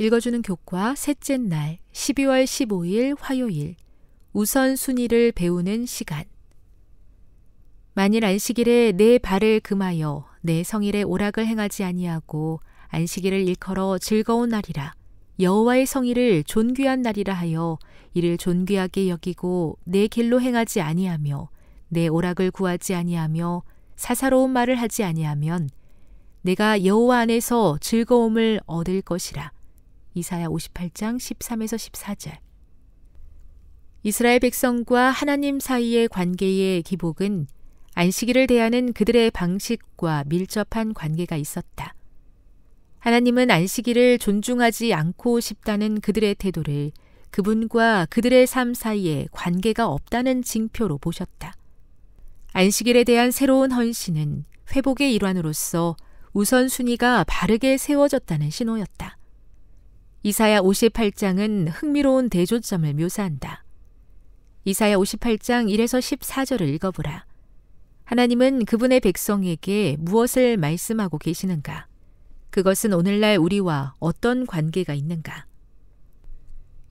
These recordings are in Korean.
읽어주는 교과 셋째 날 12월 15일 화요일 우선 순위를 배우는 시간. 만일 안식일에 내 발을 금하여 내 성일에 오락을 행하지 아니하고 안식일을 일컬어 즐거운 날이라 여호와의 성일을 존귀한 날이라 하여 이를 존귀하게 여기고 내 길로 행하지 아니하며 내 오락을 구하지 아니하며 사사로운 말을 하지 아니하면 내가 여호와 안에서 즐거움을 얻을 것이라 이사야 58장 13에서 14절. 이스라엘 백성과 하나님 사이의 관계의 기복은 안식일을 대하는 그들의 방식과 밀접한 관계가 있었다. 하나님은 안식일을 존중하지 않고 싶다는 그들의 태도를 그분과 그들의 삶 사이에 관계가 없다는 징표로 보셨다. 안식일에 대한 새로운 헌신은 회복의 일환으로서 우선순위가 바르게 세워졌다는 신호였다. 이사야 58장은 흥미로운 대조점을 묘사한다. 이사야 58장 1에서 14절을 읽어보라. 하나님은 그분의 백성에게 무엇을 말씀하고 계시는가? 그것은 오늘날 우리와 어떤 관계가 있는가?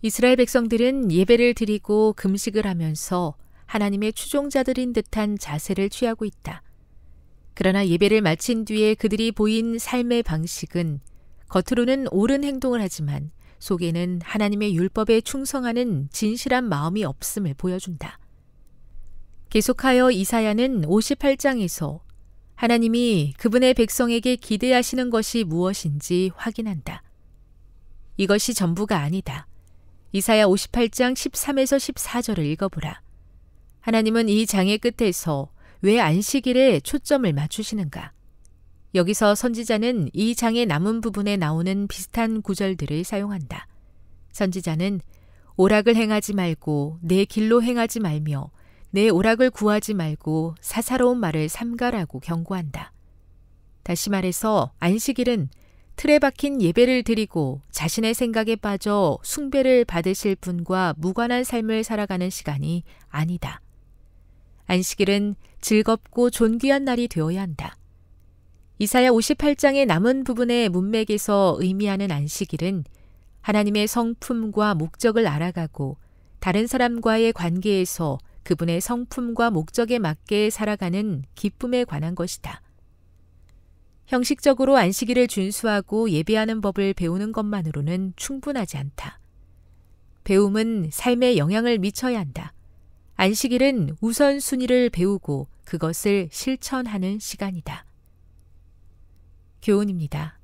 이스라엘 백성들은 예배를 드리고 금식을 하면서 하나님의 추종자들인 듯한 자세를 취하고 있다. 그러나 예배를 마친 뒤에 그들이 보인 삶의 방식은 겉으로는 옳은 행동을 하지만 속에는 하나님의 율법에 충성하는 진실한 마음이 없음을 보여준다. 계속하여 이사야는 58장에서 하나님이 그분의 백성에게 기대하시는 것이 무엇인지 확인한다. 이것이 전부가 아니다. 이사야 58장 13에서 14절을 읽어보라. 하나님은 이 장의 끝에서 왜 안식일에 초점을 맞추시는가? 여기서 선지자는 이 장의 남은 부분에 나오는 비슷한 구절들을 사용한다. 선지자는 오락을 행하지 말고 내 길로 행하지 말며 내 오락을 구하지 말고 사사로운 말을 삼가라고 경고한다. 다시 말해서 안식일은 틀에 박힌 예배를 드리고 자신의 생각에 빠져 숭배를 받으실 분과 무관한 삶을 살아가는 시간이 아니다. 안식일은 즐겁고 존귀한 날이 되어야 한다. 이사야 58장의 남은 부분의 문맥에서 의미하는 안식일은 하나님의 성품과 목적을 알아가고 다른 사람과의 관계에서 그분의 성품과 목적에 맞게 살아가는 기쁨에 관한 것이다. 형식적으로 안식일을 준수하고 예배하는 법을 배우는 것만으로는 충분하지 않다. 배움은 삶에 영향을 미쳐야 한다. 안식일은 우선순위를 배우고 그것을 실천하는 시간이다. 교훈입니다.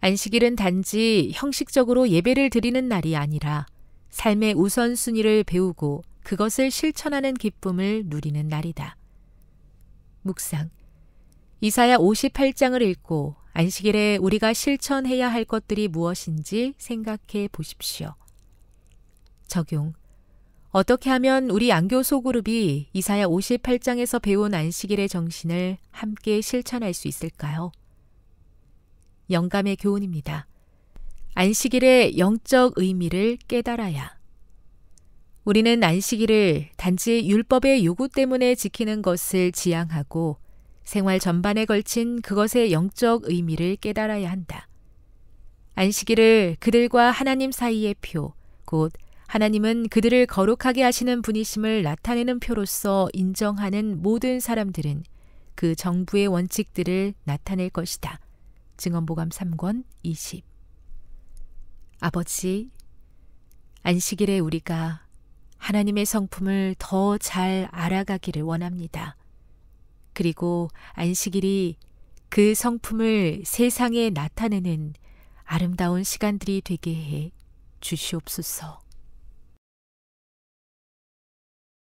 안식일은 단지 형식적으로 예배를 드리는 날이 아니라 삶의 우선순위를 배우고 그것을 실천하는 기쁨을 누리는 날이다. 묵상. 이사야 58장을 읽고 안식일에 우리가 실천해야 할 것들이 무엇인지 생각해 보십시오. 적용. 어떻게 하면 우리 안교 소그룹이 이사야 58장에서 배운 안식일의 정신을 함께 실천할 수 있을까요? 영감의 교훈입니다. 안식일의 영적 의미를 깨달아야. 우리는 안식일을 단지 율법의 요구 때문에 지키는 것을 지향하고 생활 전반에 걸친 그것의 영적 의미를 깨달아야 한다. 안식일을 그들과 하나님 사이의 표, 곧 하나님은 그들을 거룩하게 하시는 분이심을 나타내는 표로서 인정하는 모든 사람들은 그 정부의 원칙들을 나타낼 것이다. 증언보감 3권 20 아버지, 안식일에 우리가 하나님의 성품을 더 잘 알아가기를 원합니다. 그리고 안식일이 그 성품을 세상에 나타내는 아름다운 시간들이 되게 해 주시옵소서.